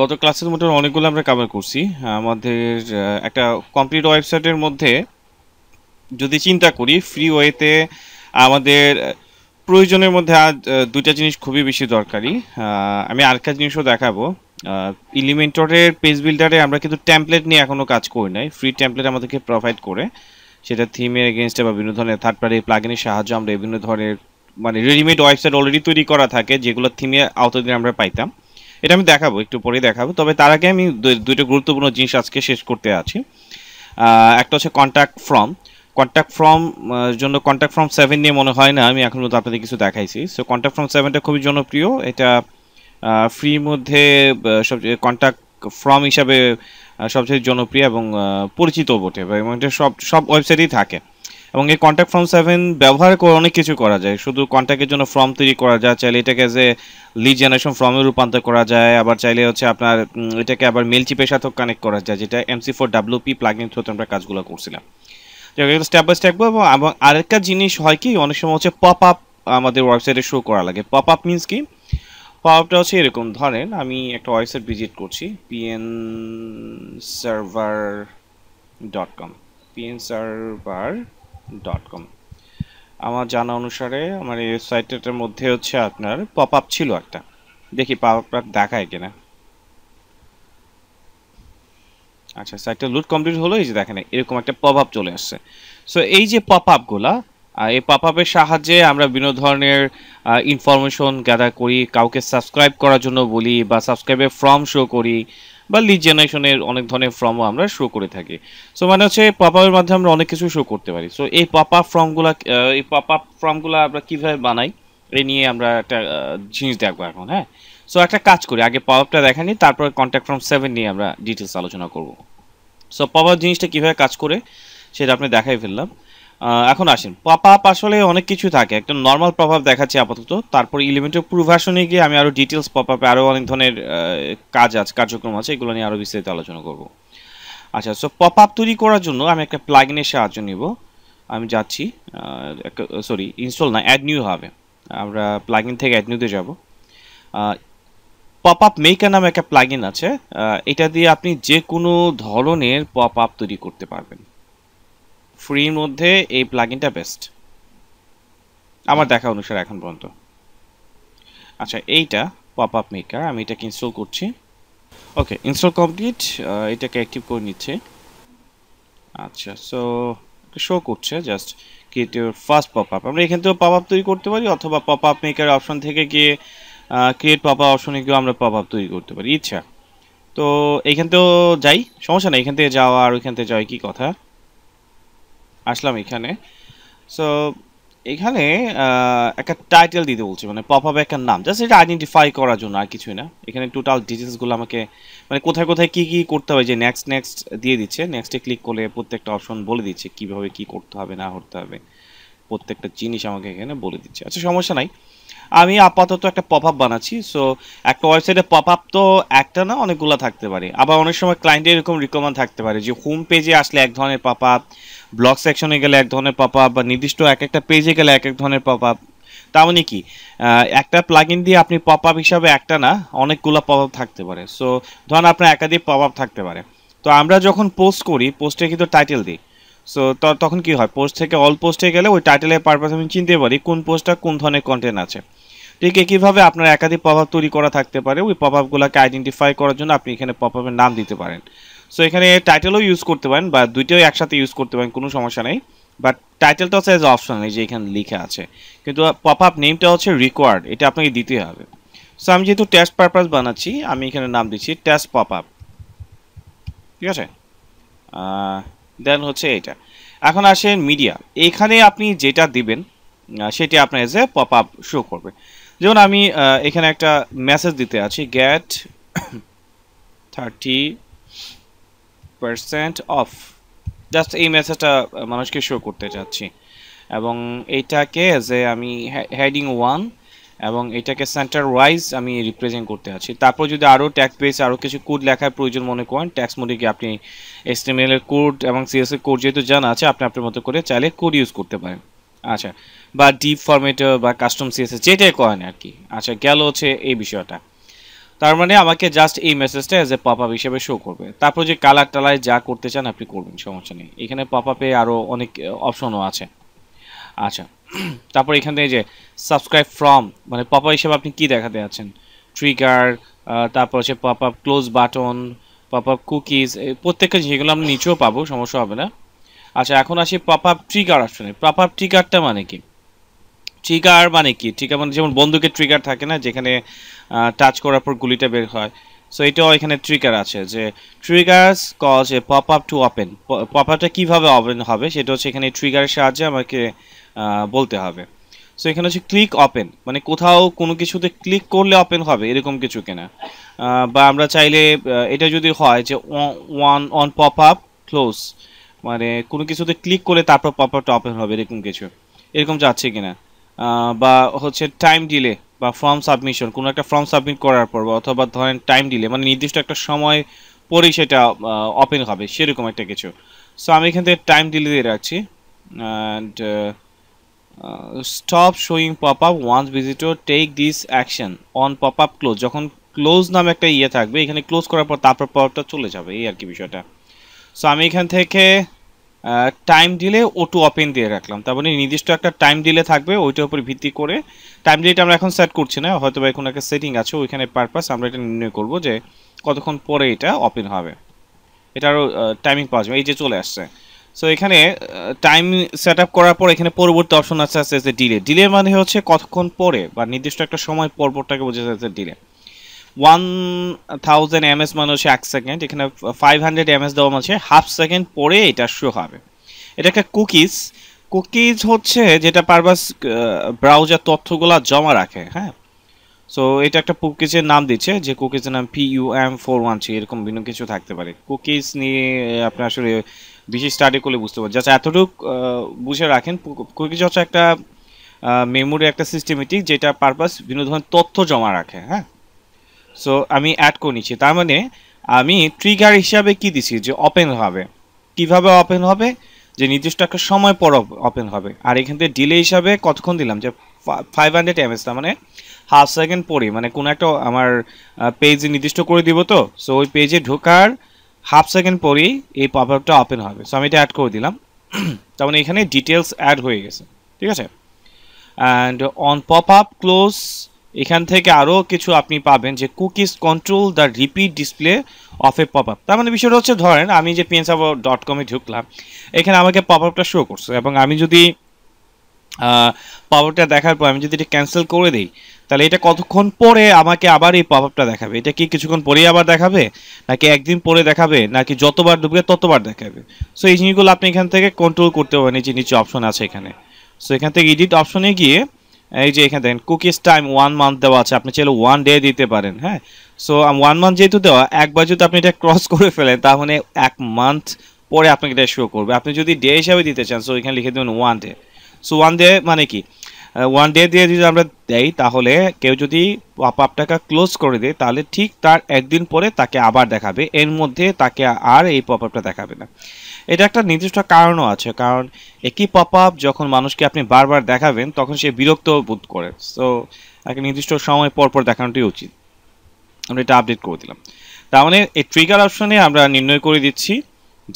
গত ক্লাসের মধ্যে অনেকগুলো আমরা কাভার করছি আমাদের একটা কমপ্লিট ওয়েবসাইটের মধ্যে যদি চিন্তা করি ফ্রি ওয়েতে আমাদের প্রয়োজনের মধ্যে আজ দুইটা জিনিস খুবই বেশি দরকারি আমি আরেকটা জিনিসও দেখাবো ইলিমেন্টরের পেজ বিল্ডারে আমরা কিন্তু ট্যাম্পলেট নিয়ে এখনও কাজ করি নাই ফ্রি ট্যাম্পলেট আমাদেরকে প্রোভাইড করে সেটা থিমের এগেনস্টে বা বিভিন্ন ধরনের থার্ড পার্টি প্লাগিনের সাহায্যে আমরা বিভিন্ন ধরনের মানে রেডিমেড ওয়েবসাইট অলরেডি তৈরি করা থাকে যেগুলো থিমে আওতাদিন আমরা পাইতাম এটা আমি দেখাবো একটু পরে দেখাবো তবে তার আগে আমি দুইটা গুরুত্বপূর্ণ জিনিস আজকে শেষ করতে আছি একটা হচ্ছে কন্ট্যাক্ট ফর্ম কন্ট্যাক্ট ফর্ম জন্য কন্ট্যাক্ট ফর্ম সেভেন নিয়ে মনে হয় না আমি এখন পর্যন্ত আপনাদের কিছু দেখাইছি সো কন্ট্যাক্ট ফর্ম সেভেনটা খুবই জনপ্রিয় এটা ফ্রি মধ্যে সবচেয়ে কন্ট্যাক্ট ফর্ম হিসাবে সবচেয়ে জনপ্রিয় এবং পরিচিত বটে এবং এটা সব সব ওয়েবসাইটেই থাকে এবং এই কন্ট্যাক্ট ফর্ম সেভেন ব্যবহার করে অনেক কিছু করা যায় শুধু কন্ট্যাক্টের জন্য ফর্ম তৈরি করা যায় চাইলে এটাকে যে লিড জেনারেশন ফর্মে রূপান্তর করা যায় আবার চাইলে হচ্ছে আপনার এটাকে আবার মেল চিপের সাথেও কানেক্ট করা যায় যেটা এমসি ফোর ডাব্লিউপি প্লাগিং থ্রুতে আমরা কাজগুলো করছিলাম স্টেপ বাই স্টেপ এবং আরেকটা জিনিস হয় কি অনেক সময় হচ্ছে পপ আপ আমাদের ওয়েবসাইটে শো করা লাগে পপ আপ মিনস কি পপ আপটা হচ্ছে এরকম ধরেন আমি একটা ওয়েবসাইট ভিজিট করছি PN server dot com PN server dot com আমার জানা অনুসারে আমার এই ওয়েবসাইটটার মধ্যে হচ্ছে আপনার পপ আপ ছিল একটা দেখি পপ আপ দেখায় কিনা আচ্ছা সাইটটা লুট কমপ্লিট হলো এই যে দেখেন এরকম একটা পপ আপ চলে আসছে সো এই যে পপ আপগুলা এই পপ আপের সাহায্যে আমরা বিভিন্ন ধরনের ইনফরমেশন গ্যাদার করি কাউকে সাবস্ক্রাইব করার জন্য বলি বা সাবস্ক্রাইবের ফর্ম শো করি বা লিড জেনারেশনের অনেক ধরনের ফর্মও আমরা শো করে থাকি সো মানে হচ্ছে পপ আপের মাধ্যমে আমরা অনেক কিছু শো করতে পারি সো এই পপ আপ ফর্মগুলা এই পপ আপ ফর্মগুলো আমরা কীভাবে বানাই এ নিয়ে আমরা একটা জিনিস দেখবো এখন হ্যাঁ সো একটা কাজ করি আগে পপ আপটা দেখা নিই তারপর কন্ট্যাক্ট ফর্ম সেভেন নিয়ে আমরা ডিটেলস আলোচনা করব সো পপ আপ জিনিসটা কীভাবে কাজ করে সেটা আপনি দেখাই ফেললাম এখন আসেন পপ আপ আসলে অনেক কিছু থাকে একটা নর্মাল প্রভাব দেখাচ্ছে আপাতত তারপর ইলিমেন্টের ভার্সনে গিয়ে আমি আরও ডিটেলস পপ আপে আরও অনেক ধরনের কাজ আছে কার্যক্রম আছে এগুলো নিয়ে আরও বিস্তারিত আলোচনা করব আচ্ছা সো পপ আপ তৈরি করার জন্য আমি একটা প্লাগিনের সাহায্য নিব আমি যাচ্ছি সরি ইনস্টল না অ্যাড নিউ হবে আমরা প্লাগিন থেকে অ্যাড নিউতে যাব পপ আপ মেকার নামে একটা প্লাগিন আছে এটা দিয়ে আপনি যে কোনো ধরনের পপ আপ তৈরি করতে পারবেন ফ্রির মধ্যে এই প্লাগিনটা বেস্ট আমার দেখা অনুসারে এখন পর্যন্ত আচ্ছা এইটা পপ আপ মেকার আমি এটাকে ইনস্টল করছি ওকে ইনস্টল কমপ্লিট এটাকে অ্যাক্টিভ করে নিচ্ছে আচ্ছা সো শো করছে just create your first pop up আমরা এখান থেকেও পপ আপ তৈরি করতে পারি অথবা পপ আপ মেকার অপশন থেকে গিয়ে ক্রিয়েট পপ আপ অপশনে গিয়েও আমরা পপ আপ তৈরি করতে পারি ইচ্ছা তো এইখান থেকেও যাই সমস্যা না এখান থেকে যাওয়া আর ওইখান থেকে যাওয়া কি কথা আসলাম এখানে সো এখানে একটা টাইটেল দিতে বলছি মানে পপ আপ একটা নাম জাস্ট এটা আইডেন্টিফাই করার জন্য আর কিছুই না এখানে টোটাল ডিটেলসগুলো আমাকে মানে কোথায় কোথায় কি কি করতে হবে যে নেক্সট নেক্সট দিয়ে দিচ্ছে নেক্সটে ক্লিক করলে প্রত্যেকটা অপশন বলে দিচ্ছে কিভাবে কি করতে হবে না করতে হবে প্রত্যেকটা জিনিস আমাকে এখানে বলে দিচ্ছে আচ্ছা সমস্যা নাই আমি আপাতত একটা পপ আপ বানাচ্ছি সো একটা ওয়েবসাইটে পপ আপ তো একটা না অনেকগুলো থাকতে পারে আবার অনেক সময় ক্লায়েন্টের এরকম রিকমেন্ড থাকতে পারে যে হোম পেজে আসলে এক ধরনের পপ আপ ব্লক সেকশনে গেলে এক ধরনের পপ আপ বা নির্দিষ্ট এক একটা পেজে গেলে এক এক ধরনের পপ আপ তেমনই মানে কি একটা প্লাগইন দিয়ে আপনি পপ আপ হিসাবে একটা না অনেকগুলো পপ আপ থাকতে পারে সো ধরুন আপনার একাধিক পপ আপ থাকতে পারে তো আমরা যখন পোস্ট করি পোস্টে কিন্তু টাইটেল দিই সো তখন কি হয় পোস্ট থেকে অল পোস্টে গেলে ওই টাইটেলের পারপাস আমি চিনতে পারি কোন পোস্টটা কোন ধরনের কন্টেন্ট আছে ঠিক একইভাবে আপনার একাধিক পপ আপ তৈরি করা থাকতে পারে ওই পপ আপগুলোকে আইডেন্টিফাই করার জন্য আপনি এখানে পপ আপের নাম দিতে পারেন সো এখানে টাইটেলও ইউজ করতে পারেন বা দুইটাও একসাথে ইউজ করতে পারেন কোনো সমস্যা নেই বাট টাইটেলটা হচ্ছে অ্যাজ অপশন এই যে এখানে লিখে আছে কিন্তু পপ আপ নেমটা হচ্ছে রিকোয়ার্ড এটা আপনাকে দিতে হবে সো আমি যেহেতু টেস্ট পারপাস বানাচ্ছি আমি এখানে নাম দিচ্ছি টেস্ট পপ আপ ঠিক আছে দেন হচ্ছে এটা এখন আসেন মিডিয়া এখানে আপনি যেটা দিবেন সেটি আপনার as a pop up show করবে যেমন আমি এখানে একটা মেসেজ দিতে আছি get thirty percent off just এই মেসেজটা মানুষকে শো করতে চাচ্ছি এবং এইটাকে যে আমি হেডিং ওয়ান এবং এটাকে সেন্টার ওয়াইজ আমি রিপ্রেজেন্ট করতে আছি তারপর যদি আরও ট্যাক্স বেস আরও কিছু কোড লেখার প্রয়োজন মনে করেন ট্যাক্স মোডে গিয়ে আপনি এস্টিমেল এর কোড এবং সিএস এর কোড যেহেতু জানা আছে আপনি আপনার মতো করে চাইলে কোড ইউজ করতে পারেন আচ্ছা বা ডিপ ফরম্যাটে বা কাস্টম সিএস যেটাই করেন আর কি আচ্ছা গেল হচ্ছে এই বিষয়টা তার মানে আমাকে জাস্ট এই মেসেজটা অ্যাজ এ পপ আপ হিসেবে শো করবে তারপর যে কালার টালায় যা করতে চান আপনি করবেন সমস্যা নেই এখানে পপ আপে আরও অনেক অপশনও আছে আচ্ছা তারপর এখান থেকে যে সাবস্ক্রাইব ফ্রম মানে পপ আপ হিসেবে আপনি কি দেখাতে আছেন ট্রিগার তারপর হচ্ছে pop up close button pop up cookies প্রত্যেকটা যেগুলো আমি নিচেও পাবো সমস্যা হবে না আচ্ছা এখন আসি পপ আপ ট্রিগার অপশনে পপ আপ ট্রিগারটা মানে কি ট্রিগার মানে কি ট্রিগার মানে যেমন বন্দুকের ট্রিগার থাকে না যেখানে টাচ করার পর গুলিটা বের হয় সো এটাও এখানে ট্রিগার আছে যে triggers cause a pop up to open pop আপটা কীভাবে ওপেন হবে সেটা হচ্ছে এখানে ট্রিগারের সাহায্যে আমাকে বলতে হবে সো এখানে হচ্ছে ক্লিক ওপেন মানে কোথাও কোনো কিছুতে ক্লিক করলে ওপেন হবে এরকম কিছু কেনা বা আমরা চাইলে এটা যদি হয় যে one on pop up close মানে কোনো কিছুতে ক্লিক করলে তারপর পপ আপটা ওপেন হবে এরকম কিছু এরকম যাচ্ছে কিনা বা হচ্ছে টাইম ডিলে বা ফর্ম সাবমিশন কোনো একটা ফর্ম সাবমিট করার পর বা অথবা ধরেন টাইম ডিলে মানে নির্দিষ্ট একটা সময় পরেই সেটা ওপেন হবে সেরকম একটা কিছু সো আমি এখান থেকে টাইম ডিলে দিয়ে রাখছি and stop showing pop up once visitor take this action on pop up close যখন ক্লোজ নামে একটা ইয়ে থাকবে এখানে ক্লোজ করার পর তারপর পপটা চলে যাবে এই আর কি বিষয়টা সো আমি এখান থেকে টাইম দিলে ওটু ওপেন দিয়ে রাখলাম তার মানে নির্দিষ্ট একটা টাইম দিলে থাকবে ওইটার উপর ভিত্তি করে টাইম ডিলেটা আমরা এখন সেট করছি না হয়তো বা এখন একটা সেটিং আছে ওইখানে পারপাস আমরা এটা নির্ণয় করব যে কতক্ষণ পরে এটা ওপেন হবে এটা আরও টাইমিং পাওয়া যাবে এই যে চলে আসছে সো এখানে টাইম সেট আপ করার পর এখানে পরবর্তী অপশন আছে আছে ডিলে ডিলে মানে হচ্ছে কতক্ষণ পরে বা নির্দিষ্ট একটা সময় পরপরটাকে বোঝা যাচ্ছে ডিলে 1000 ms মানে হচ্ছে 1 সেকেন্ড এখানে 500 ms দেওয়া আছে হাফ সেকেন্ড পরে এটা শো হবে এটা একটা কুকিজ কুকিজ হচ্ছে যেটা পারপাস ব্রাউজার তথ্যগুলো জমা রাখে হ্যাঁ সো এটা একটা কুকিজের নাম দিচ্ছে যে কুকিজের নাম P U M four one এরকম ভিন্ন কিছু থাকতে পারে কুকিজ নিয়ে আপনি আসলে বেশি স্টাডি করলে বুঝতে পারবেন যাচ্ছে এতটুকু বুঝে রাখেন কুকিজ হচ্ছে একটা মেমোরি একটা সিস্টেমেটিক যেটা পারপাস বিভিন্ন ধরনের তথ্য জমা রাখে হ্যাঁ সো আমি অ্যাড করে নিচ্ছি তার মানে আমি ট্রিগার হিসাবে কি দিছি যে ওপেন হবে কিভাবে ওপেন হবে যে নির্দিষ্ট একটা সময় পর ওপেন হবে আর এখান থেকে ডিলে হিসাবে কতক্ষণ দিলাম যে ফাইভ হান্ড্রেড এমএস তার মানে হাফ সেকেন্ড পরে মানে কোনো একটা আমার পেজ নির্দিষ্ট করে দিব তো সো ওই পেজে ঢোকার হাফ সেকেন্ড পরেই এই পপআপটা ওপেন হবে সো আমি এটা অ্যাড করে দিলাম তার মানে এখানে ডিটেলস অ্যাড হয়ে গেছে ঠিক আছে and on pop up close এখান থেকে আরও কিছু আপনি পাবেন যে cookies control the repeat display of a pop up তার মানে বিষয়টা হচ্ছে ধরেন আমি যে পিএনসাবো ডট কমে ঢুকলাম এখানে আমাকে পপ আপটা শো করছে এবং আমি যদি পপ আপটা দেখার পর আমি যদি এটা ক্যান্সেল করে দিই তাহলে এটা কতক্ষণ পরে আমাকে আবার এই পপ আপটা দেখাবে এটা কি কিছুক্ষণ পরেই আবার দেখাবে নাকি একদিন পরে দেখাবে নাকি যতবার ডুবে ততবার দেখাবে সো এই জিনিসগুলো আপনি এখান থেকে কন্ট্রোল করতে পারবেন এই যে নিচে অপশন আছে এখানে সো এখান থেকে এডিট অপশনে গিয়ে এই যে এখানে দেখেন কুকিজ টাইম ওয়ান মান্থ দেওয়া আছে আপনি চাইলে ওয়ান ডে দিতে পারেন হ্যাঁ সো ওয়ান মান্থ যেহেতু দেওয়া একবার যদি আপনি এটা ক্রস করে ফেলেন তাহলে এক মান্থ পরে আপনাকে এটা শো করবে আপনি যদি ডে হিসাবে দিতে চান সো এখানে লিখে দেবেন one day so one day মানে কি ওয়ান ডে দিয়ে যদি আমরা দেই তাহলে কেউ যদি পাপ আপটাকে ক্লোজ করে দেয় তাহলে ঠিক তার একদিন পরে তাকে আবার দেখাবে এর মধ্যে তাকে আর এই আপটা দেখাবে না এটা একটা নির্দিষ্ট কারণও আছে কারণ একই পপ আপ যখন মানুষকে আপনি বারবার দেখাবেন তখন সে বিরক্ত বোধ করে সো একটা নির্দিষ্ট সময় পর পর দেখানোটি উচিত আমরা এটা আপডেট করে দিলাম তার মানে এই ট্রিগার অপশনে আমরা নির্ণয় করে দিচ্ছি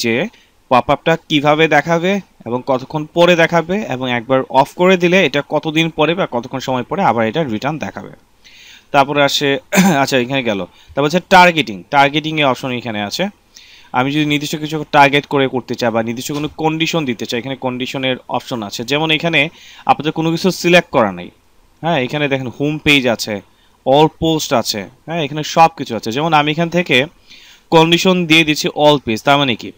যে পপ আপটা কীভাবে দেখাবে এবং কতক্ষণ পরে দেখাবে এবং একবার অফ করে দিলে এটা কতদিন পরে বা কতক্ষণ সময় পরে আবার এটা রিটার্ন দেখাবে তারপরে আসে আচ্ছা এখানে গেল তারপর হচ্ছে টার্গেটিং টার্গেটিংয়ের অপশন এখানে আছে আমি যদি নির্দিষ্ট কিছু টার্গেট করে করতে চাই বা নির্দিষ্ট কোনো কন্ডিশন দিতে চাই এখানে কন্ডিশনের অপশন আছে যেমন এখানে আপনাদের কোনো কিছু সিলেক্ট করা নেই হ্যাঁ এখানে দেখেন হোম পেজ আছে অল পোস্ট আছে হ্যাঁ এখানে সব কিছু আছে যেমন আমি এখান থেকে কন্ডিশন দিয়ে দিচ্ছি অল পেজ তার মানে কি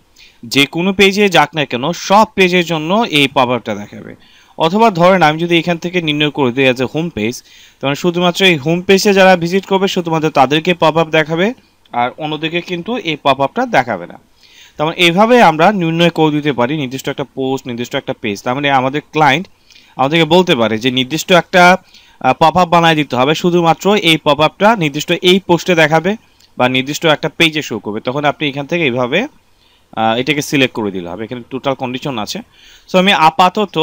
যে কোনো পেজে যাক না কেন সব পেজের জন্য এই পাওয়ারটা দেখাবে অথবা ধরেন আমি যদি এখান থেকে নির্ণয় করে দিই অ্যাজ এ হোম পেজ তখন শুধুমাত্র এই হোম পেজে যারা ভিজিট করবে শুধুমাত্র তাদেরকে পপ আপ দেখাবে আর অন্যদিকে কিন্তু এই পপ আপটা দেখাবে না তার মানে এইভাবে আমরা নির্ণয় করে দিতে পারি নির্দিষ্ট একটা পোস্ট নির্দিষ্ট একটা পেজ তার মানে আমাদের ক্লায়েন্ট আমাদেরকে বলতে পারে যে নির্দিষ্ট একটা পপ আপ বানায় দিতে হবে শুধুমাত্র এই পপ আপটা নির্দিষ্ট এই পোস্টে দেখাবে বা নির্দিষ্ট একটা পেজে শো করবে তখন আপনি এখান থেকে এইভাবে এটাকে সিলেক্ট করে দিলে হবে এখানে টোটাল কন্ডিশন আছে সো আমি আপাতত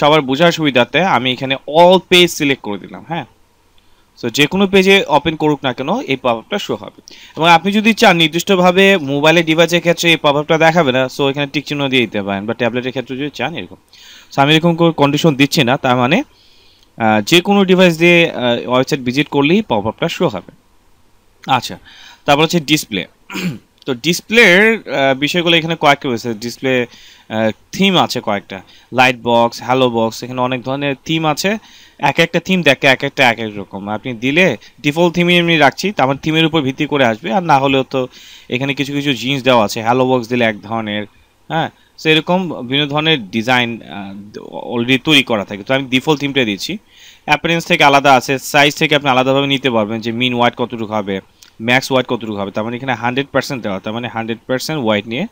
সবার বোঝার সুবিধাতে আমি এখানে অল পেজ সিলেক্ট করে দিলাম হ্যাঁ সো যে কোনো পেজে ওপেন করুক না কেন এই পাওয়ারটা শো হবে এবং আপনি যদি চান নির্দিষ্টভাবে মোবাইলের ডিভাইসের ক্ষেত্রে এই পাওয়ারটা দেখাবে না সো এখানে টিক চিহ্ন দিয়ে দিতে পারেন বা ট্যাবলেটের ক্ষেত্রে যদি চান এরকম সো আমি এরকম কন্ডিশন দিচ্ছি না তার মানে যে কোনো ডিভাইস দিয়ে ওয়েবসাইট ভিজিট করলেই পাওয়ারটা শো হবে আচ্ছা তারপর হচ্ছে ডিসপ্লে তো ডিসপ্লের বিষয়গুলো এখানে কয়েকটা রয়েছে ডিসপ্লে থিম আছে কয়েকটা লাইট বক্স হ্যালো বক্স এখানে অনেক ধরনের থিম আছে এক একটা থিম দেখে এক একটা এক এক রকম আপনি দিলে ডিফল্ট থিমই আমি রাখছি তো আমার থিমের উপর ভিত্তি করে আসবে আর না হলেও তো এখানে কিছু কিছু জিন্স দেওয়া আছে হ্যালো বক্স দিলে এক ধরনের হ্যাঁ সো এরকম বিভিন্ন ধরনের ডিজাইন অলরেডি তৈরি করা থাকে তো আমি ডিফল্ট থিমটা দিচ্ছি অ্যাপারেন্স থেকে আলাদা আছে সাইজ থেকে আপনি আলাদাভাবে নিতে পারবেন যে মিন ওয়াইট কতটুকু হবে ম্যাক্স ওয়াইড কতটুকু হবে তার মানে এখানে হান্ড্রেড পার্সেন্ট দেওয়া তার মানে হান্ড্রেড পার্সেন্ট ওয়াইড নিয়ে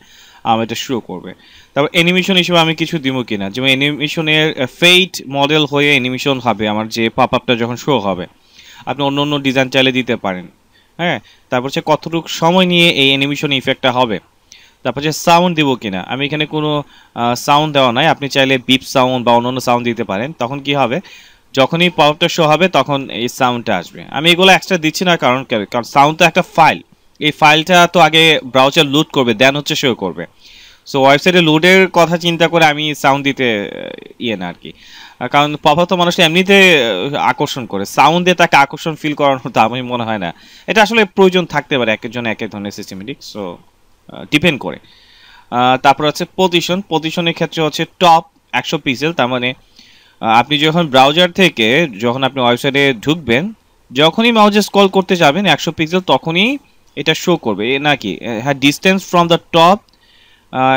আমার এটা শুরু করবে তারপর অ্যানিমেশন হিসেবে আমি কিছু দিব কিনা যেমন অ্যানিমেশনের ফেইট মডেল হয়ে অ্যানিমেশন হবে আমার যে পাপ আপটা যখন শো হবে আপনি অন্য অন্য ডিজাইন চাইলে দিতে পারেন হ্যাঁ তারপর হচ্ছে কতটুকু সময় নিয়ে এই অ্যানিমেশন ইফেক্টটা হবে তারপর হচ্ছে সাউন্ড দিব কিনা আমি এখানে কোনো সাউন্ড দেওয়া নাই আপনি চাইলে বিপ সাউন্ড বা অন্য অন্য সাউন্ড দিতে পারেন তখন কি হবে যখনই পাওয়ারটা শো হবে তখন এই সাউন্ডটা আসবে আমি এগুলো এক্সট্রা দিচ্ছি না কারণ কারণ সাউন্ড তো একটা ফাইল এই ফাইলটা তো আগে ব্রাউজার লোড করবে দেন হচ্ছে শো করবে সো ওয়েবসাইটে লোডের কথা চিন্তা করে আমি সাউন্ড দিতে ইয়ে না আর কি কারণ প্রভাব তো মানুষটা এমনিতে আকর্ষণ করে সাউন্ড দিয়ে তাকে আকর্ষণ ফিল করানোর তো আমি মনে হয় না এটা আসলে প্রয়োজন থাকতে পারে একজন এক এক ধরনের সিস্টেমেটিক সো ডিপেন্ড করে তারপর হচ্ছে পজিশন পজিশনের ক্ষেত্রে হচ্ছে টপ একশো পিসেল তার মানে আপনি যখন ব্রাউজার থেকে যখন আপনি ওয়েবসাইটে ঢুকবেন যখনই মাউজে স্কল করতে যাবেন একশো পিক্সেল তখনই এটা শো করবে নাকি হ্যাঁ distance from the top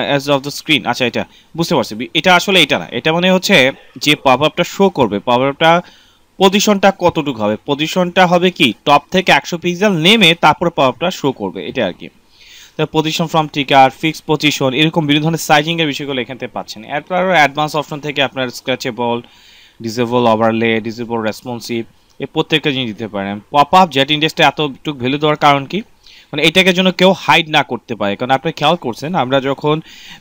as of the screen আচ্ছা এটা বুঝতে পারছি এটা আসলে এটা না এটা মানে হচ্ছে যে পাপ আপটা শো করবে পাপ আপটা পজিশনটা কতটুকু হবে পজিশনটা হবে কি টপ থেকে একশো পিক্সেল নেমে তারপরে পাওয়ার আপটা শো করবে এটা আর কি position from ticker fixed position এরকম বিভিন্ন ধরনের সাইজিংয়ের বিষয়গুলো এখানে পাচ্ছেন এরপর আরও অ্যাডভান্স অপশন থেকে আপনার scratchable disable overlay disable responsive এ প্রত্যেকটা জিনিস দিতে পারেন পপ আপ জেট ইন্ডেক্সটা এতটুকু ভ্যালু দেওয়ার কারণ কি মানে এটাকে যেন কেউ হাইড না করতে পারে কারণ আপনি খেয়াল করছেন আমরা যখন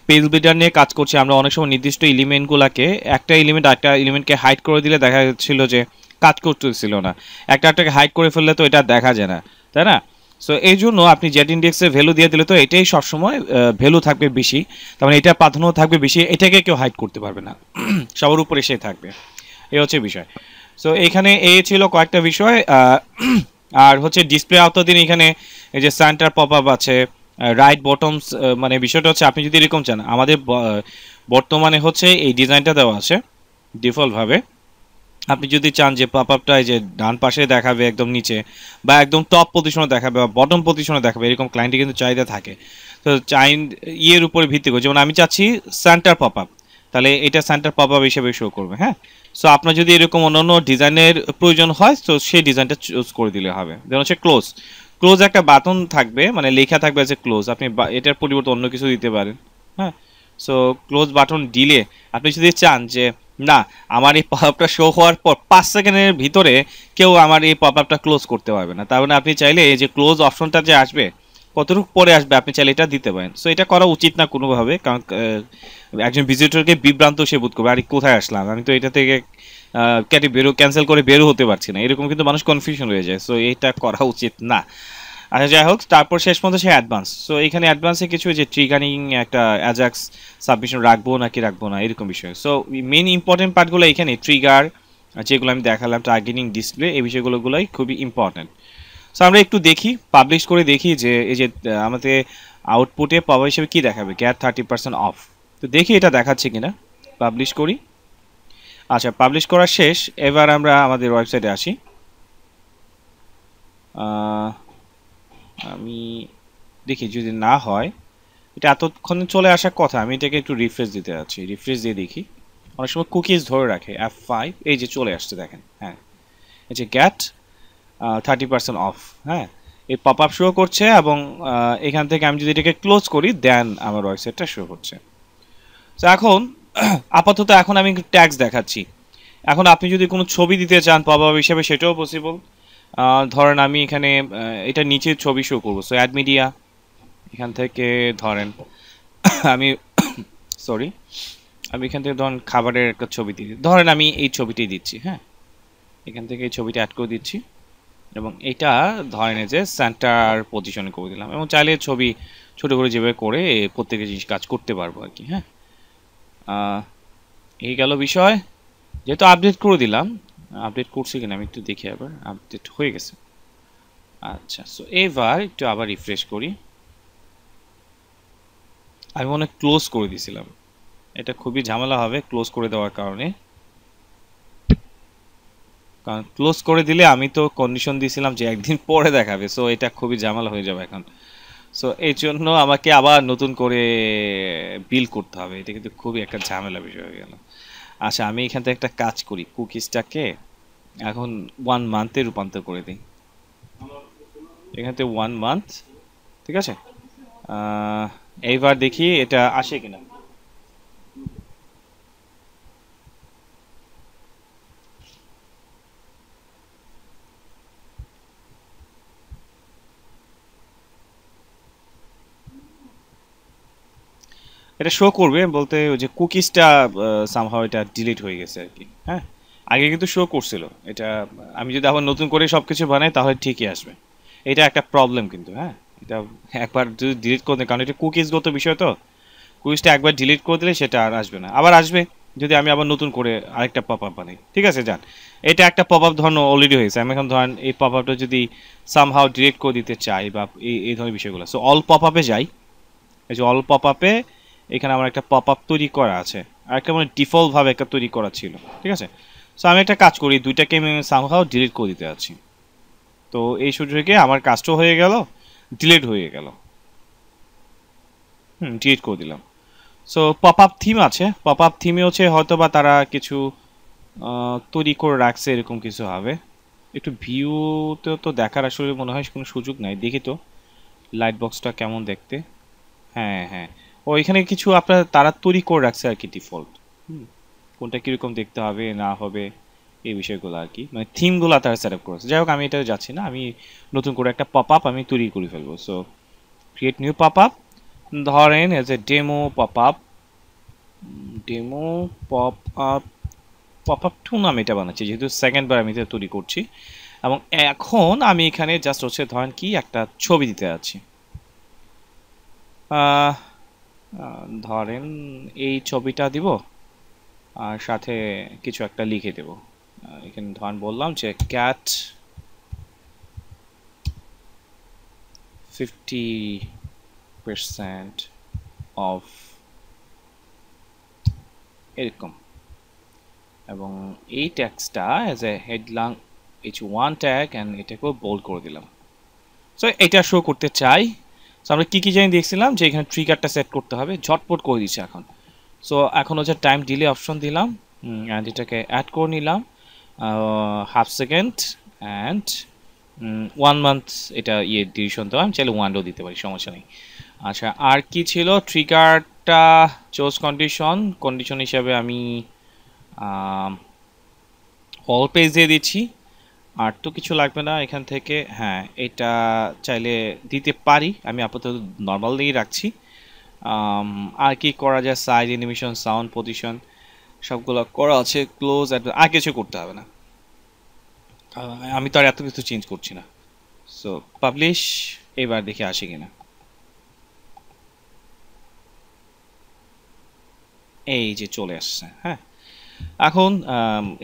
পেজ বিল্ডার নিয়ে কাজ করছি আমরা অনেক সময় নির্দিষ্ট এলিমেন্টগুলোকে একটা এলিমেন্ট একটা এলিমেন্টকে হাইড করে দিলে দেখা যাচ্ছিল যে কাজ করতেছিল না একটা একটাকে হাইড করে ফেললে তো এটা দেখা যায় না তাই না সো এই জন্য আপনি জেড ইন্ডেক্সের ভ্যালু দিয়ে দিলে তো এটাই সবসময় ভ্যালু থাকবে বেশি তার মানে এটা প্রাধান্য থাকবে বেশি এটাকে কেউ হাইট করতে পারবে না সবার উপরে সে থাকবে এই হচ্ছে বিষয় সো এখানে এ ছিল কয়েকটা বিষয় আর হচ্ছে ডিসপ্লে দিন এখানে এই যে সেন্টার পপ আপ আছে রাইট বটমস মানে বিষয়টা হচ্ছে আপনি যদি এরকম চান আমাদের বর্তমানে হচ্ছে এই ডিজাইনটা দেওয়া আছে ডিফল্টভাবে আপনি যদি চান যে পপ আপটা যে ডান পাশে দেখাবে একদম নিচে বা একদম টপ পজিশনে দেখাবে বা বটম পজিশনে দেখাবে এরকম ক্লায়েন্টে কিন্তু চাহিদা থাকে তো চাই ইয়ের উপরে ভিত্তি করে যেমন আমি চাচ্ছি সেন্টার পপ আপ তাহলে এটা সেন্টার পপ আপ হিসেবে শো করবে হ্যাঁ সো আপনার যদি এরকম অন্য ডিজাইনের প্রয়োজন হয় তো সেই ডিজাইনটা চুজ করে দিলে হবে যেমন হচ্ছে ক্লোজ ক্লোজ একটা বাটন থাকবে মানে লেখা থাকবে যে ক্লোজ আপনি এটার পরিবর্তে অন্য কিছু দিতে পারেন হ্যাঁ সো ক্লোজ বাটন ডিলে আপনি যদি চান যে না আমার এই পপ আপটা শো হওয়ার পর পাঁচ সেকেন্ডের ভিতরে কেউ আমার এই পপ আপটা ক্লোজ করতে পারবে না তার মানে আপনি চাইলে এই যে ক্লোজ অপশনটা যে আসবে কতটুকু পরে আসবে আপনি চাইলে এটা দিতে পারেন সো এটা করা উচিত না কোনোভাবে কারণ একজন ভিজিটরকে বিভ্রান্ত সে বোধ করবে আর কোথায় আসলাম আমি তো এটা থেকে ক্যাটে বেরো ক্যান্সেল করে বেরো হতে পারছি না এরকম কিন্তু মানুষ কনফিউশন হয়ে যায় সো এটা করা উচিত না আচ্ছা যাই হোক তারপর শেষ পর্যন্ত সে অ্যাডভান্স সো এখানে অ্যাডভান্সে কিছু যে ট্রিগারিং একটা অ্যাজাক্স সাবমিশন রাখবো নাকি রাখবো না এরকম বিষয় সো মেন ইম্পর্টেন্ট পার্টগুলো এখানে ট্রিগার যেগুলো আমি দেখালাম টার্গেটিং ডিসপ্লে এই বিষয়গুলোগুলোই খুবই ইম্পর্টেন্ট সো আমরা একটু দেখি পাবলিশ করে দেখি যে এই যে আমাদের আউটপুটে পাওয়া হিসেবে কী দেখাবে গ্যাট থার্টি পার্সেন্ট অফ তো দেখি এটা দেখাচ্ছে কিনা পাবলিশ করি আচ্ছা পাবলিশ করা শেষ এবার আমরা আমাদের ওয়েবসাইটে আসি আমি দেখি যদি না হয় এটা এতক্ষণে চলে আসার কথা আমি এটাকে একটু রিফ্রেশ দিতে যাচ্ছি রিফ্রেশ দিয়ে দেখি অনেক সময় কুকিজ ধরে রাখে অ্যাপ ফাইভ এই যে চলে আসছে দেখেন হ্যাঁ এই যে গ্যাট থার্টি পার্সেন্ট অফ হ্যাঁ এই পপ আপ শো করছে এবং এখান থেকে আমি যদি এটাকে ক্লোজ করি দেন আমার ওয়েবসাইটটা শো করছে তো এখন আপাতত এখন আমি ট্যাক্স দেখাচ্ছি এখন আপনি যদি কোনো ছবি দিতে চান পপ আপ হিসাবে সেটাও পসিবল ধরেন আমি এখানে এটা নিচে ছবি শো করবো সো অ্যাড মিডিয়া এখান থেকে ধরেন আমি সরি আমি এখান থেকে ধরেন খাবারের একটা ছবি দিয়ে ধরেন আমি এই ছবিটি দিচ্ছি হ্যাঁ এখান থেকে এই ছবিটা অ্যাড করে দিচ্ছি এবং এটা ধরেন যে সেন্টার পজিশনে করে দিলাম এবং চাইলে ছবি ছোটো করে যেভাবে করে প্রত্যেকের জিনিস কাজ করতে পারবো আর কি হ্যাঁ এই গেল বিষয় যেহেতু আপডেট করে দিলাম আপডেট করছে কিনা আমি একটু দেখি আবার আপডেট হয়ে গেছে আচ্ছা সো এবার একটু আবার রিফ্রেশ করি আমি মনে ক্লোজ করে দিয়েছিলাম এটা খুবই ঝামেলা হবে ক্লোজ করে দেওয়ার কারণে কারণ ক্লোজ করে দিলে আমি তো কন্ডিশন দিয়েছিলাম যে একদিন পরে দেখাবে সো এটা খুবই ঝামেলা হয়ে যাবে এখন সো এই জন্য আমাকে আবার নতুন করে বিল করতে হবে এটা কিন্তু খুবই একটা ঝামেলা বিষয় হয়ে গেল আচ্ছা আমি এখান থেকে একটা কাজ করি কুকিজটাকে এখন ওয়ান মান্থে রূপান্তর করে দিই এখান থেকে ওয়ান মান্থ ঠিক আছে এইবার দেখি এটা আসে কিনা এটা শো করবে বলতে ওই যে কুকিজটা সামহাও এটা ডিলিট হয়ে গেছে আর কি হ্যাঁ আগে কিন্তু শো করছিল এটা আমি যদি আবার নতুন করে সব কিছু বানাই তাহলে ঠিকই আসবে এটা একটা প্রবলেম কিন্তু হ্যাঁ এটা একবার যদি ডিলিট করে কারণ এটা কুকিজগত বিষয় তো কুকিজটা একবার ডিলিট করে দিলে সেটা আর আসবে না আবার আসবে যদি আমি আবার নতুন করে আরেকটা পপ আপ বানাই ঠিক আছে যান এটা একটা পপ আপ ধরনের অলরেডি হয়েছে আমি এখন ধরেন এই পপ আপটা যদি সামহাও ডিলিট করে দিতে চাই বা এই এই ধরনের বিষয়গুলো সো অল পপ আপে যাই এই যে অল পপ আপে এখানে আমার একটা পপ আপ তৈরি করা আছে আর একটা মানে ডিফল্টভাবে একটা তৈরি করা ছিল ঠিক আছে সো আমি একটা কাজ করি দুইটাকে আমি সামহাও ডিলিট করে দিতে যাচ্ছি তো এই সুযোগে আমার কাজটাও হয়ে গেল ডিলিট হয়ে গেল হুম ডিলিট করে দিলাম সো পপ আপ থিম আছে পপ আপ থিমে হচ্ছে হয়তো বা তারা কিছু তৈরি করে রাখছে এরকম কিছু হবে একটু ভিউতে তো দেখার আসলে মনে হয় কোনো সুযোগ নাই দেখি তো লাইট বক্সটা কেমন দেখতে হ্যাঁ হ্যাঁ ও এখানে কিছু আপনার তারা তৈরি করে রাখছে আর কি ডিফল্ট হুম কোনটা কীরকম দেখতে হবে না হবে এই বিষয়গুলো আর কি মানে থিমগুলো তারা সেট আপ করেছে যাই হোক আমি এটা যাচ্ছি না আমি নতুন করে একটা পপ আপ আমি তৈরি করে ফেলবো so create new pop up ধরেন as a demo pop up demo pop up pop up two নাম এটা বানাচ্ছি যেহেতু সেকেন্ডবার আমি এটা তৈরি করছি এবং এখন আমি এখানে জাস্ট হচ্ছে ধরেন কি একটা ছবি দিতে যাচ্ছি ধরেন এই ছবিটা দিব আর সাথে কিছু একটা লিখে দেব এখানে ধরেন বললাম যে ক্যাট ফিফটি পার্সেন্ট অফ এরকম এবং এই ট্যাক্সটা এজ এ হেডলাং এইচ ওয়ান ট্যাগ অ্যান্ড এটাকেও বোল্ড করে দিলাম সো এটা শো করতে চাই সো আমরা কী কী জানি দেখছিলাম যে এখানে ট্রিগারটা সেট করতে হবে ঝটপট করে দিচ্ছে এখন সো এখন হচ্ছে টাইম ডিলে অপশন দিলাম অ্যান্ড এটাকে অ্যাড করে নিলাম half second and one month এটা ইয়ে ডিভিশন দেওয়া চাইলে ওয়ান ডো দিতে পারি সমস্যা নেই আচ্ছা আর কি ছিল ট্রিগারটা চোজ কন্ডিশন কন্ডিশন হিসাবে আমি অল পেজ দিয়ে দিচ্ছি আর তো কিছু লাগবে না এখান থেকে হ্যাঁ এটা চাইলে দিতে পারি আমি আপাতত নর্মাল দিয়েই রাখছি আর কি করা যায় সাইজ এনিমেশন সাউন্ড পজিশন সবগুলো করা আছে ক্লোজ অ্যাড আর কিছু করতে হবে না আমি তো আর এত কিছু চেঞ্জ করছি না সো পাবলিশ এবার দেখে আসে কিনা এই যে চলে আসছে হ্যাঁ এখন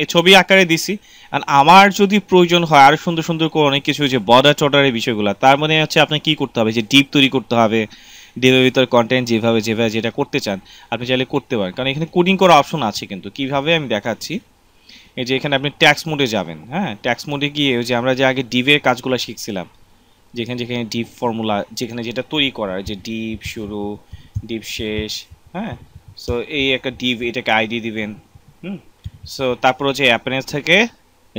এই ছবি আকারে দিছি আর আমার যদি প্রয়োজন হয় আরও সুন্দর সুন্দর করে অনেক কিছু যে বর্ডার টর্ডারের বিষয়গুলো তার মানে হচ্ছে আপনাকে কী করতে হবে যে ডিপ তৈরি করতে হবে ডিপের ভিতর কন্টেন্ট যেভাবে যেভাবে যেটা করতে চান আপনি চাইলে করতে পারেন কারণ এখানে কোডিং করার অপশন আছে কিন্তু কিভাবে আমি দেখাচ্ছি এই যে এখানে আপনি ট্যাক্স মোডে যাবেন হ্যাঁ ট্যাক্স মোডে গিয়ে ওই যে আমরা যে আগে ডিপের কাজগুলো শিখছিলাম যেখানে যেখানে ডিপ ফর্মুলা যেখানে যেটা তৈরি করার যে ডিপ শুরু ডিপ শেষ হ্যাঁ সো এই একটা ডিপ এটাকে আইডি দিবেন হুম সো তারপর যে অ্যাপারেন্স থেকে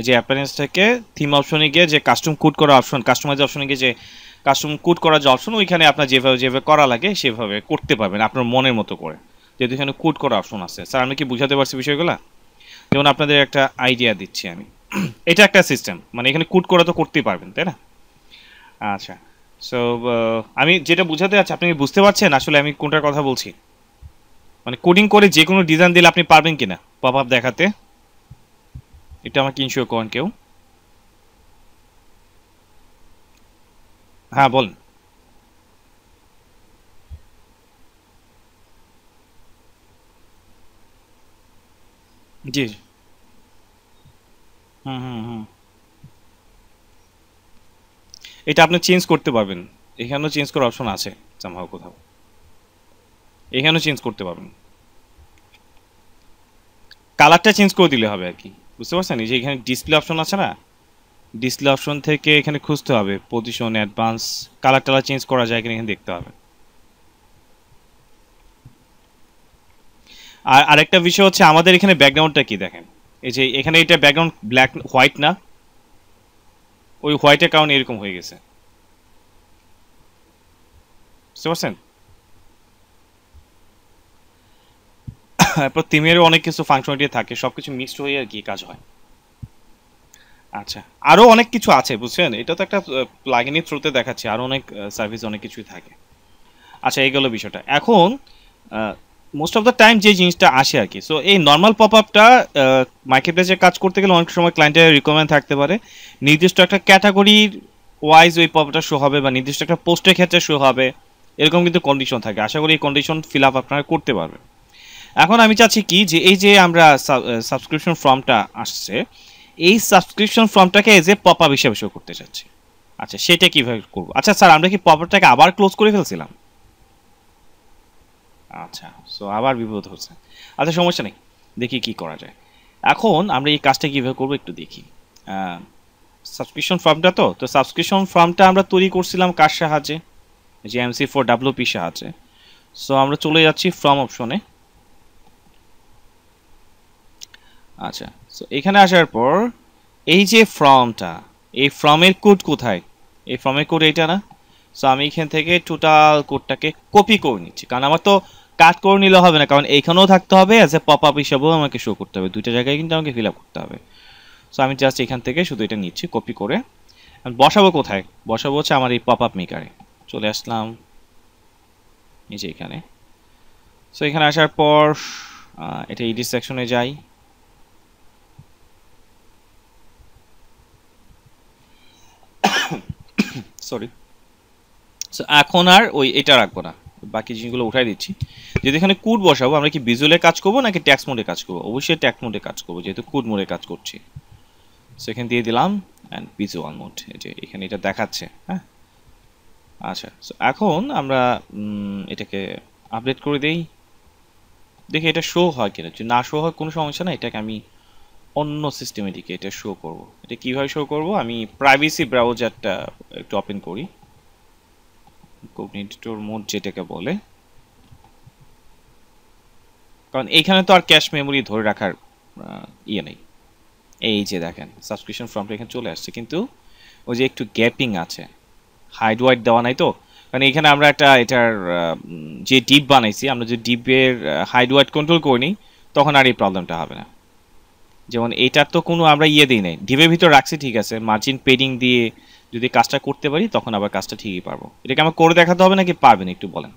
যে অ্যাপারেন্স থেকে থিম অপশনে গিয়ে যে কাস্টম কুট করা অপশন কাস্টমাইজ অপশনে গিয়ে যে কাস্টম কুট করা যে অপশন ওইখানে আপনার যেভাবে যেভাবে করা লাগে সেভাবে করতে পারবেন আপনার মনের মতো করে যেহেতু এখানে কুট করা অপশন আছে স্যার আমি কি বুঝাতে পারছি বিষয়গুলো যেমন আপনাদের একটা আইডিয়া দিচ্ছি আমি এটা একটা সিস্টেম মানে এখানে কুট করা তো করতেই পারবেন তাই না আচ্ছা সো আমি যেটা বুঝাতে চাচ্ছি আপনি বুঝতে পারছেন আসলে আমি কোনটার কথা বলছি মানে কোডিং করে যে কোনো ডিজাইন দিলে আপনি পারবেন কিনা পপ আপ দেখাতে এটা আমাকে ইনশিওর করেন কেউ হ্যাঁ বলেন জি হুম হুম হুম এটা আপনি চেঞ্জ করতে পারবেন এখানেও চেঞ্জ করার অপশন আছে সামহাও কোথাও এখানেও চেঞ্জ করতে পারবেন কালারটা চেঞ্জ করে দিলে হবে আর কি বুঝতে পারছেন এই যে এখানে ডিসপ্লে অপশন আছে না ডিসপ্লে অপশন থেকে এখানে খুঁজতে হবে পজিশন অ্যাডভান্স কালার টালার চেঞ্জ করা যায় কিনা এখানে দেখতে হবে আর আরেকটা বিষয় হচ্ছে আমাদের এখানে ব্যাকগ্রাউন্ডটা কি দেখেন এই যে এখানে এটা ব্যাকগ্রাউন্ড ব্ল্যাক হোয়াইট না ওই হোয়াইটের কারণে এরকম হয়ে গেছে বুঝতে পারছেন হ্যাঁ, এরপর থিমেরও অনেক কিছু ফাংশনালিটি থাকে সব কিছু মিক্সড হয়ে আর কি কাজ হয় আচ্ছা আরও অনেক কিছু আছে বুঝছেন এটা তো একটা প্লাগিনের থ্রুতে দেখাচ্ছে আরও অনেক সার্ভিস অনেক কিছুই থাকে আচ্ছা এই গেলো বিষয়টা এখন মোস্ট অফ দ্য টাইম যে জিনিসটা আসে আর কি সো এই নর্মাল পপ আপটা মার্কেট প্লেসে কাজ করতে গেলে অনেক সময় ক্লায়েন্টের রিকোয়ারমেন্ট থাকতে পারে নির্দিষ্ট একটা ক্যাটাগরির ওয়াইজ ওই পপ আপটা শো হবে বা নির্দিষ্ট একটা পোস্টের ক্ষেত্রে শো হবে এরকম কিন্তু কন্ডিশন থাকে আশা করি এই কন্ডিশন ফিল আপ আপনারা করতে পারবেন এখন আমি চাচ্ছি কি যে এই যে আমরা সাবস্ক্রিপশন ফর্মটা আসছে এই সাবস্ক্রিপশন ফর্মটাকে এজ এ পপ আপ হিসেবে শো করতে চাচ্ছি আচ্ছা সেটা কীভাবে করবো আচ্ছা স্যার আমরা কি পপআপটাকে আবার ক্লোজ করে ফেলছিলাম আচ্ছা সো আবার বিপদ হচ্ছে আচ্ছা সমস্যা নেই দেখি কি করা যায় এখন আমরা এই কাজটা কীভাবে করবো একটু দেখি সাবস্ক্রিপশন ফর্মটা তো তো সাবস্ক্রিপশন ফর্মটা আমরা তৈরি করছিলাম কার সাহায্যে যে এমসি ফোর ডাব্লিউপি সাহায্যে সো আমরা চলে যাচ্ছি ফর্ম অপশনে আচ্ছা সো এখানে আসার পর এই যে ফর্মটা এই ফর্মের কোড কোথায় এই ফর্মের কোড এইটা না সো আমি এখান থেকে টোটাল কোডটাকে কপি করে নিচ্ছি কারণ আমার তো কাট করে নিলে হবে না কারণ এইখানেও থাকতে হবে অ্যাজ এ পপ আপ হিসাবেও আমাকে শো করতে হবে দুইটা জায়গায় কিন্তু আমাকে ফিল আপ করতে হবে সো আমি জাস্ট এখান থেকে শুধু এটা নিচ্ছি কপি করে বসাবো কোথায় বসাবো হচ্ছে আমার এই পপ আপ মেকারে চলে আসলাম নিচে এখানে সো এখানে আসার পর এটা ইডি সেকশনে যাই সরি সো এখন আর ওই এটা রাখবো না বাকি জিনিসগুলো উঠাই দিচ্ছি যদি এখানে কুট বসাবো আমরা কি ভিজুয়ালে কাজ করবো নাকি ট্যাক্স মোডে কাজ করবো অবশ্যই ট্যাক্স মোডে কাজ করবো যেহেতু কুট মোডে কাজ করছি সো এখানে দিয়ে দিলাম অ্যান্ড ভিজুয়াল মোড এই যে এখানে এটা দেখাচ্ছে হ্যাঁ আচ্ছা সো এখন আমরা এটাকে আপডেট করে দেই দেখি এটা শো হয় কিনা যদি না শো হয় কোনো সমস্যা না এটাকে আমি অন্য সিস্টেমে দিকে এটা শো করব এটা কীভাবে শো করব আমি প্রাইভেসি ব্রাউজারটা একটু ওপেন করি কোগনিটোর মোড যেটাকে বলে কারণ এইখানে তো আর ক্যাশ মেমোরি ধরে রাখার ইয়ে নেই এই যে দেখেন সাবস্ক্রিপশন ফর্মটা এখানে চলে আসছে কিন্তু ওই যে একটু গ্যাপিং আছে হাইড ওয়াইড দেওয়া নাই তো কারণ এখানে আমরা একটা এটার যে ডিপ বানাইছি আমরা যে ডিপের হাইড ওয়াইড কন্ট্রোল করিনি তখন আর এই প্রবলেমটা হবে না যেমন এইটার তো কোনো আমরা ইয়ে দিই নাই ডিবের ভিতর রাখছি ঠিক আছে মার্জিন পেডিং দিয়ে যদি কাজটা করতে পারি তখন আবার কাজটা ঠিকই পারবো এটাকে আমার করে দেখাতে হবে নাকি পারবেন একটু বলেন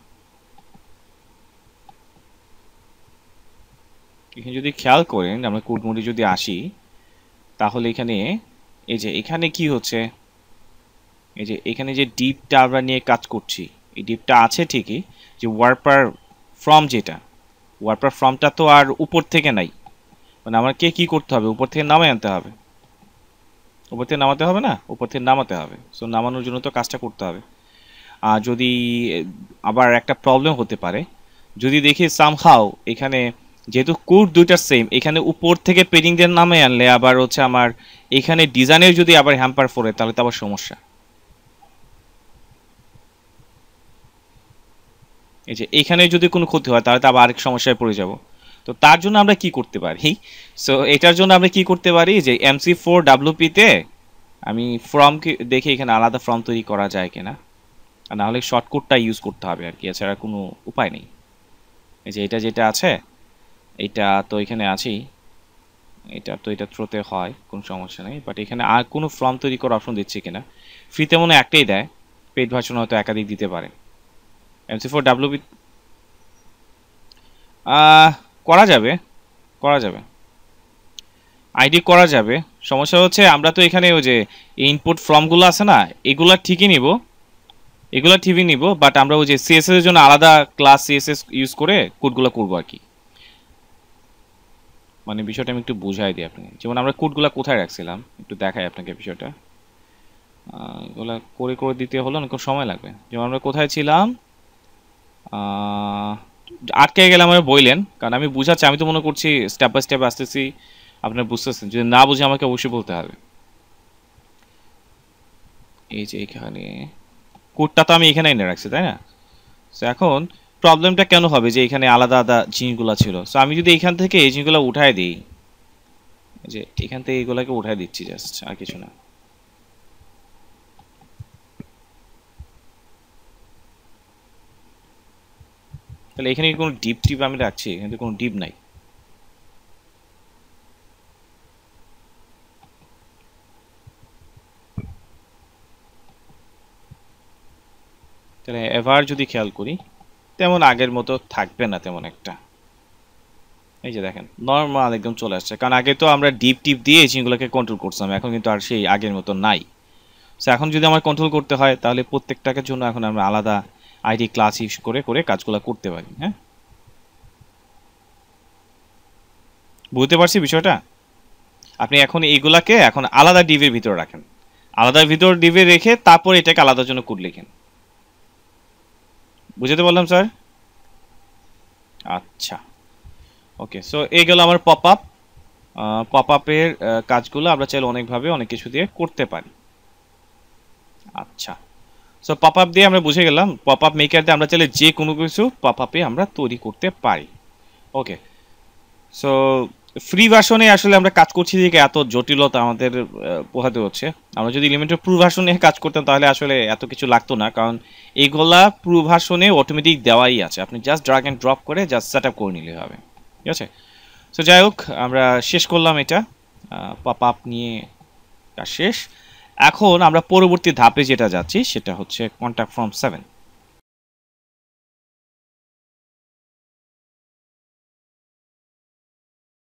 এখানে যদি খেয়াল করেন আমরা কুটমুটি যদি আসি তাহলে এখানে এই যে এখানে কি হচ্ছে এই যে এখানে যে ডিপটা আমরা নিয়ে কাজ করছি এই ডিপটা আছে ঠিকই যে ওয়ার্পার ফ্রম যেটা ওয়ার্পার ফ্রমটা তো আর উপর থেকে নাই মানে আমাকে কি করতে হবে উপর থেকে নামাই আনতে হবে উপর থেকে নামাতে হবে না উপর থেকে নামাতে হবে সো নামানোর জন্য তো কাজটা করতে হবে আর যদি আবার একটা প্রবলেম হতে পারে যদি দেখি সামহাও এখানে যেহেতু কোড দুইটা সেম এখানে উপর থেকে পেডিংদের নামে আনলে আবার হচ্ছে আমার এখানে ডিজাইনের যদি আবার হ্যাম্পার ফোরে তাহলে তো আবার সমস্যা এই যে এখানে যদি কোনো ক্ষতি হয় তাহলে তো আবার আরেক সমস্যায় পড়ে যাব তো তার জন্য আমরা কি করতে পারি সো এটার জন্য আমরা কি করতে পারি যে এমসি ফোর তে আমি ফর্ম দেখে এখানে আলাদা ফর্ম তৈরি করা যায় কিনা আর নাহলে শর্টকুটটা ইউজ করতে হবে আর কি এছাড়া কোনো উপায় নেই এই যে এটা যেটা আছে এটা তো এখানে আছেই এটা তো এটা থ্রোতে হয় কোনো সমস্যা নেই বাট এখানে আর কোনো ফর্ম তৈরি করার অপশন দিচ্ছে কিনা ফ্রিতে মনে একটাই দেয় পেড ভার্সন হয়তো একাধিক দিতে পারে এমসি ফোর ডাব্লুপি করা যাবে করা যাবে আইডি করা যাবে সমস্যা হচ্ছে আমরা তো এখানে ওই যে ইনপুট ফর্মগুলো আছে না এগুলো ঠিকই নিব এগুলো ঠিকই নিব বাট আমরা ওই যে সিএসএস এর জন্য আলাদা ক্লাস সিএসএস ইউজ করে কোডগুলো করবো আর কি মানে বিষয়টা আমি একটু বুঝাই দিই আপনাকে যেমন আমরা কোডগুলো কোথায় রাখছিলাম একটু দেখাই আপনাকে বিষয়টা এগুলো করে করে দিতে হলো অনেক সময় লাগবে যেমন আমরা কোথায় ছিলাম আটকে গেলে আমাকে বললেন কারণ আমি বুঝাচ্ছি আমি তো মনে করছি স্টেপ বাই স্টেপ আসতেছি আপনার বুঝতেছেন যদি না বুঝে আমাকে অবশ্যই বলতে হবে এই যে এখানে কোডটা তো আমি এখানে এনে রাখছি তাই না সো এখন প্রবলেমটা কেন হবে যে এখানে আলাদা আলাদা জিনিসগুলো ছিল সো আমি যদি এখান থেকে এই জিনিসগুলো উঠাই দিই যে এখান থেকে এইগুলোকে উঠাই দিচ্ছি জাস্ট আর কিছু না তাহলে এখানে কোনো ডিপ টিপ আমি রাখছি এখানে কোনো ডিপ নাই তাহলে এবার যদি খেয়াল করি তেমন আগের মতো থাকবে না তেমন একটা এই যে দেখেন নর্মাল একদম চলে আসছে কারণ আগে তো আমরা ডিপ টিপ দিয়ে এই জিনিসগুলোকে কন্ট্রোল করছিলাম এখন কিন্তু আর সেই আগের মতো নাই সো এখন যদি আমার কন্ট্রোল করতে হয় তাহলে প্রত্যেকটাকে জন্য এখন আমরা আলাদা আইডি ক্লাস ইউজ করে করে কাজগুলো করতে পারি হ্যাঁ বুঝতে পারছি বিষয়টা আপনি এখন এইগুলাকে এখন আলাদা ডিভের ভিতরে রাখেন আলাদা ভিতর ডিভে রেখে তারপর এটাকে আলাদা জন্য কুট লিখেন বুঝাতে বললাম স্যার আচ্ছা ওকে সো এই গেল আমার পপ আপ পপ আপের কাজগুলো আমরা চাইলে অনেকভাবে অনেক কিছু দিয়ে করতে পারি আচ্ছা সো পপ আপ দিয়ে আমরা বুঝে গেলাম পপ আপ মেকার দিয়ে আমরা চাইলে যে কোনো কিছু পপ আপে আমরা তৈরি করতে পারি ওকে সো ফ্রি ভার্সনে আসলে আমরা কাজ করছি দেখে এত জটিলতা আমাদের পোহাতে হচ্ছে আমরা যদি লিমিটেড প্রু ভার্সনে কাজ করতাম তাহলে আসলে এত কিছু লাগতো না কারণ এইগুলা প্রু ভার্সনে অটোমেটিক দেওয়াই আছে আপনি জাস্ট ড্রাগ অ্যান্ড ড্রপ করে জাস্ট সেট আপ করে নিলে হবে ঠিক আছে সো যাই হোক আমরা শেষ করলাম এটা পপ আপ নিয়ে শেষ এখন আমরা পরবর্তী ধাপে যেটা যাচ্ছি সেটা হচ্ছে কন্ট্যাক্ট ফর্ম সেভেন